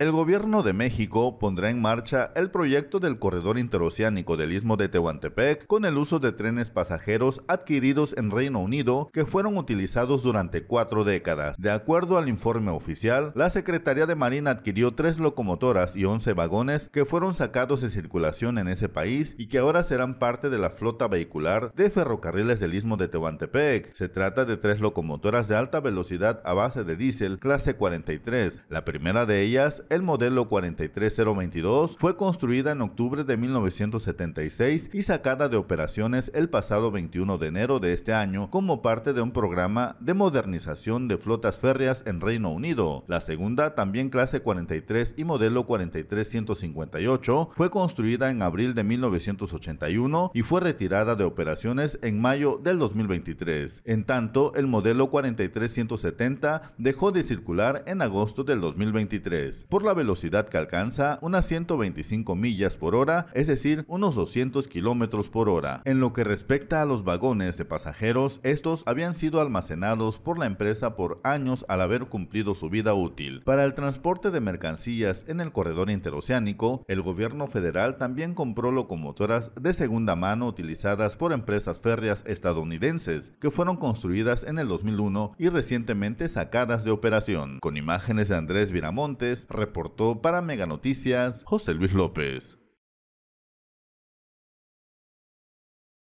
El gobierno de México pondrá en marcha el proyecto del corredor interoceánico del Istmo de Tehuantepec con el uso de trenes pasajeros adquiridos en Reino Unido que fueron utilizados durante cuatro décadas. De acuerdo al informe oficial, la Secretaría de Marina adquirió tres locomotoras y 11 vagones que fueron sacados de circulación en ese país y que ahora serán parte de la flota vehicular de ferrocarriles del Istmo de Tehuantepec. Se trata de tres locomotoras de alta velocidad a base de diésel clase 43. La primera de ellas el modelo 43022, fue construida en octubre de 1976 y sacada de operaciones el pasado 21 de enero de este año como parte de un programa de modernización de flotas férreas en Reino Unido. La segunda, también clase 43 y modelo 43158, fue construida en abril de 1981 y fue retirada de operaciones en mayo del 2023. En tanto, el modelo 4370 dejó de circular en agosto del 2023 por la velocidad que alcanza, unas 125 millas por hora, es decir, unos 200 kilómetros por hora. En lo que respecta a los vagones de pasajeros, estos habían sido almacenados por la empresa por años al haber cumplido su vida útil. Para el transporte de mercancías en el corredor interoceánico, el gobierno federal también compró locomotoras de segunda mano utilizadas por empresas férreas estadounidenses, que fueron construidas en el 2001 y recientemente sacadas de operación. Con imágenes de Andrés Viramontes, reportó para Mega Noticias José Luis López.